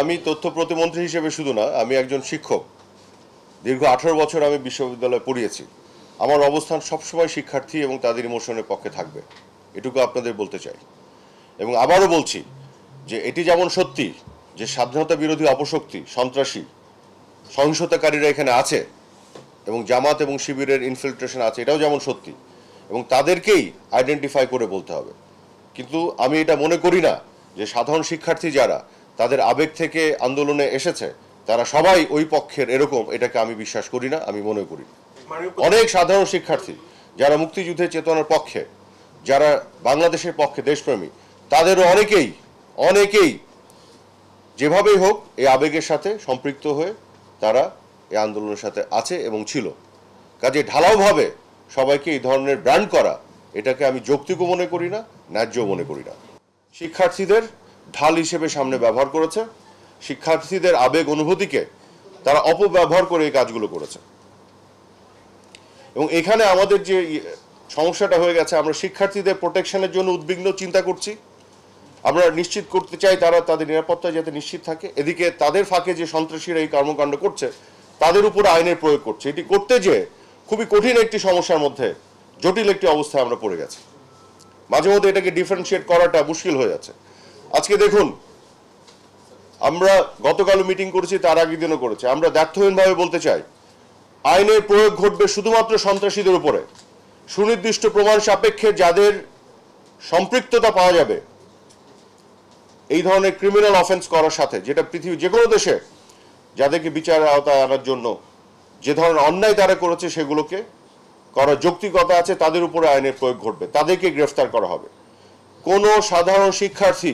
আমি তথ্য প্রতিমন্ত্রী হিসেবে শুধু না আমি একজন শিক্ষক দীর্ঘ আঠারো বছর আমি বিশ্ববিদ্যালয়ে পড়িয়েছি আমার অবস্থান সবসময় শিক্ষার্থী এবং তাদের ইমোশনের পক্ষে থাকবে এটুকু আপনাদের বলতে চাই এবং আবারও বলছি যে এটি যেমন সত্যি যে স্বাধীনতা বিরোধী অপশক্তি সন্ত্রাসী সহিংসতাকারীরা এখানে আছে এবং জামাত এবং শিবিরের ইনফিল্ট্রেশন আছে এটাও যেমন সত্যি এবং তাদেরকেই আইডেন্টিফাই করে বলতে হবে কিন্তু আমি এটা মনে করি না যে সাধারণ শিক্ষার্থী যারা তাদের আবেগ থেকে আন্দোলনে এসেছে তারা সবাই ওই পক্ষের এরকম এটাকে আমি বিশ্বাস করি না আমি মনে করি অনেক সাধারণ শিক্ষার্থী যারা মুক্তিযুদ্ধের চেতনার পক্ষে যারা বাংলাদেশের পক্ষে দেশপ্রেমী তাদেরও অনেকেই অনেকেই যেভাবেই হোক এই আবেগের সাথে সম্পৃক্ত হয়ে তারা এই আন্দোলনের সাথে আছে এবং ছিল কাজে ঢালাওভাবে সবাইকে এই ধরনের ব্র্যান্ড করা এটাকে আমি যৌক্তিকও মনে করি না ন্যায্য মনে করি না শিক্ষার্থীদের ঢাল হিসেবে সামনে ব্যবহার করেছে শিক্ষার্থীদের আবেগ অনুভূতিকে তারা অপব্যবহার করে এই কাজগুলো করেছে এবং এখানে আমাদের যে ইয়ে, সমস্যাটা হয়ে গেছে আমরা শিক্ষার্থীদের প্রোটেকশনের জন্য উদ্বিগ্ন চিন্তা করছি আমরা নিশ্চিত করতে চাই তারা তাদের নিরাপত্তা যাতে নিশ্চিত থাকে এদিকে তাদের ফাঁকে যে সন্ত্রাসীরা এই কর্মকাণ্ড করছে তাদের উপর আইনের প্রয়োগ করছে এটি করতে যেয়ে খুবই কঠিন একটি সমস্যার মধ্যে জটিল একটি অবস্থায় আমরা পড়ে গেছি মাঝে মধ্যে এটাকে ডিফারেন্সিয়েট করাটা মুশকিল হয়ে যাচ্ছে আজকে দেখুন আমরা গতকালও মিটিং করেছি তার আগের দিনও করেছি আমরা ব্যর্থহীনভাবে বলতে চাই আইনের প্রয়োগ ঘটবে শুধুমাত্র সন্ত্রাসীদের উপরে সুনির্দিষ্ট প্রমাণ সাপেক্ষে যাদের সম্পৃক্ততা পাওয়া যাবে এই ধরনের ক্রিমিনাল অফেন্স করার সাথে যেটা পৃথিবী যে কোনো দেশে যাদেরকে বিচারের আওতায় আনার জন্য যে ধরনের অন্যায় তারা করেছে সেগুলোকে করার যৌক্তিকতা আছে তাদের উপরে আইনের প্রয়োগ ঘটবে তাদেরকে গ্রেফতার করা হবে কোনো সাধারণ শিক্ষার্থী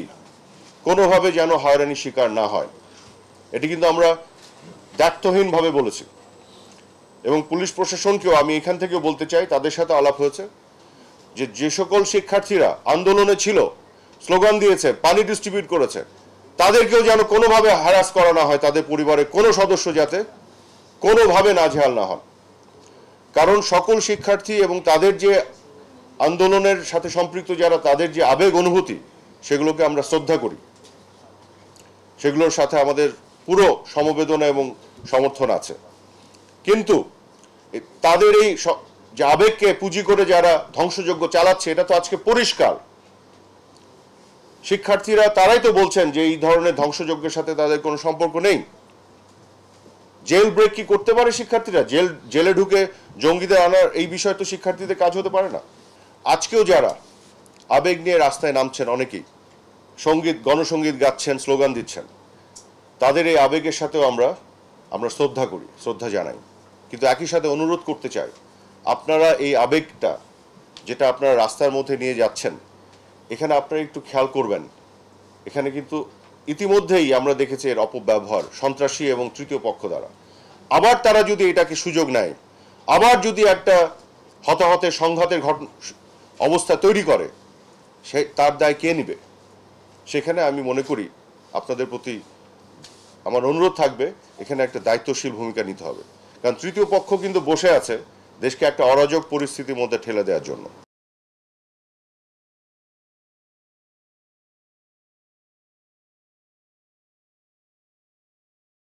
কোনোভাবে যেন হয়রানি শিকার না হয় এটি কিন্তু আমরা দায়িত্বহীনভাবে বলেছি এবং পুলিশ প্রশাসনকেও আমি এখান থেকেও বলতে চাই তাদের সাথে আলাপ হয়েছে যে যে সকল শিক্ষার্থীরা আন্দোলনে ছিল স্লোগান দিয়েছে পানি ডিস্ট্রিবিউট করেছে তাদেরকেও যেন কোনোভাবে হ্যারাস করা না হয় তাদের পরিবারের কোনো সদস্য যাতে কোনোভাবে না ঝেয়াল না হন কারণ সকল শিক্ষার্থী এবং তাদের যে আন্দোলনের সাথে সম্পৃক্ত যারা তাদের যে আবেগ অনুভূতি সেগুলোকে আমরা শ্রদ্ধা করি সেগুলোর সাথে আমাদের পুরো সমবেদনা এবং সমর্থন আছে কিন্তু তাদের এই যে আবেগকে পুঁজি করে যারা ধ্বংসযজ্ঞ চালাচ্ছে এটা তো আজকে পরিষ্কার শিক্ষার্থীরা তারাই তো বলছেন যে এই ধরনের ধ্বংসযজ্ঞের সাথে তাদের কোনো সম্পর্ক নেই জেল ব্রেক কি করতে পারে শিক্ষার্থীরা জেল জেলে ঢুকে জঙ্গিদের আনার এই বিষয় তো শিক্ষার্থীদের কাজ হতে পারে না আজকেও যারা আবেগ নিয়ে রাস্তায় নামছেন অনেকেই সঙ্গীত গণসঙ্গীত গাচ্ছেন স্লোগান দিচ্ছেন তাদের এই আবেগের সাথেও আমরা আমরা শ্রদ্ধা করি শ্রদ্ধা জানাই কিন্তু একই সাথে অনুরোধ করতে চাই আপনারা এই আবেগটা যেটা আপনারা রাস্তার মধ্যে নিয়ে যাচ্ছেন এখানে আপনারা একটু খেয়াল করবেন এখানে কিন্তু ইতিমধ্যেই আমরা দেখেছি এর অপব্যবহার সন্ত্রাসী এবং তৃতীয় পক্ষ দ্বারা আবার তারা যদি এটাকে সুযোগ নেয় আবার যদি একটা হতাহতের সংঘাতের ঘটনা অবস্থা তৈরি করে সে তার দায় কে নিবে সেখানে আমি মনে করি আপনাদের প্রতি আমার অনুরোধ থাকবে এখানে একটা দায়িত্বশীল ভূমিকা নিতে হবে কারণ তৃতীয় পক্ষ কিন্তু বসে আছে দেশকে একটা অরাজক পরিস্থিতির মধ্যে ঠেলে দেওয়ার জন্য